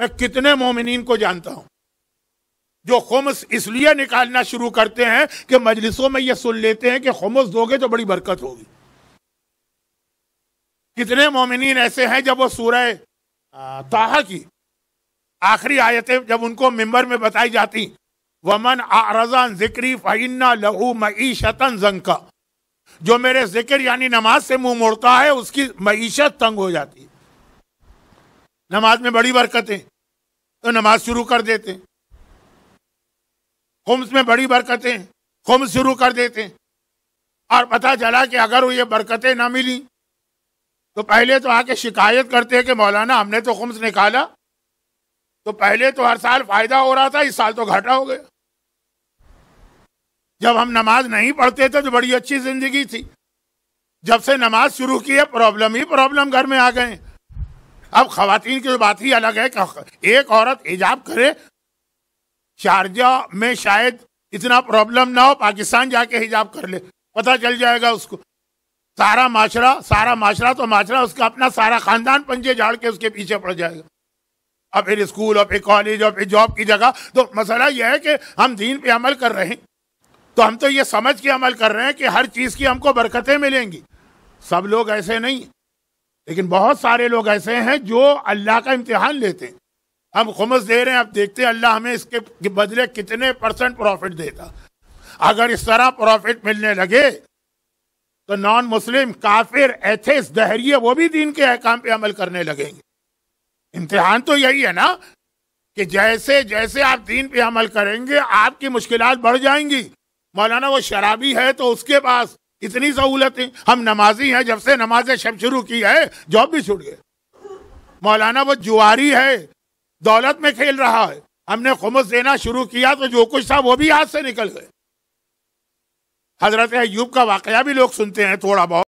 मैं कितने मोमिन को जानता हूं जो खुमस इसलिए निकालना शुरू करते हैं कि मजलिसों में यह सुन लेते हैं कि खुमस दोगे तो बड़ी बरकत होगी कितने मोमिन ऐसे हैं जब वो सूरह ताहा की आखिरी आयतें जब उनको मेंबर में बताई जाती वमन आरजान जिक्री फ़िन्ना लहू मीशतन जंका जो मेरे जिक्र यानी नमाज से मुंह मोड़ता है उसकी मीशत तंग हो जाती है नमाज में बड़ी बरकतें तो नमाज शुरू कर देते खुम्स में बड़ी बरकतें खुम शुरू कर देते और पता चला कि अगर वो ये बरकतें ना मिली तो पहले तो आके शिकायत करते हैं कि मौलाना हमने तो खुम्स निकाला तो पहले तो हर साल फायदा हो रहा था इस साल तो घाटा हो गया जब हम नमाज नहीं पढ़ते थे तो बड़ी अच्छी जिंदगी थी जब से नमाज शुरू की है प्रॉब्लम ही प्रॉब्लम घर में आ गए अब खातन की बात ही अलग है कि एक औरत ईजाब करे शारजा में शायद इतना प्रॉब्लम ना हो पाकिस्तान जाके हिजाब कर ले पता चल जाएगा उसको सारा माशरा सारा माशरा तो माशरा उसका अपना सारा खानदान पंजे झाड़ के उसके पीछे पड़ जाएगा और फिर स्कूल और फिर कॉलेज और फिर जॉब की जगह तो मसला यह है कि हम दीन पे अमल कर रहे हैं तो हम तो ये समझ के अमल कर रहे हैं कि हर चीज़ की हमको बरकतें मिलेंगी सब लोग ऐसे नहीं लेकिन बहुत सारे लोग ऐसे हैं जो अल्लाह का इम्तिहान लेते हैं हम खुमस दे रहे हैं आप देखते हैं अल्लाह हमें इसके बदले कितने परसेंट प्रॉफिट देता अगर इस तरह प्रॉफिट मिलने लगे तो नॉन मुस्लिम काफिर एथेस दहरिए वो भी दीन के अहकाम पे अमल करने लगेंगे इम्तिहान तो यही है ना कि जैसे जैसे आप दीन पे अमल करेंगे आपकी मुश्किल बढ़ जाएंगी मौलाना वो शराबी है तो उसके पास इतनी सहूलतें हम नमाजी हैं जब से नमाज शब शुरू की है जॉब भी छूट गए मौलाना वो जुआरी है दौलत में खेल रहा है हमने खुमस देना शुरू किया तो जो कुछ था वो भी हाथ से निकल गए हजरत अयूब का वाकया भी लोग सुनते हैं थोड़ा बहुत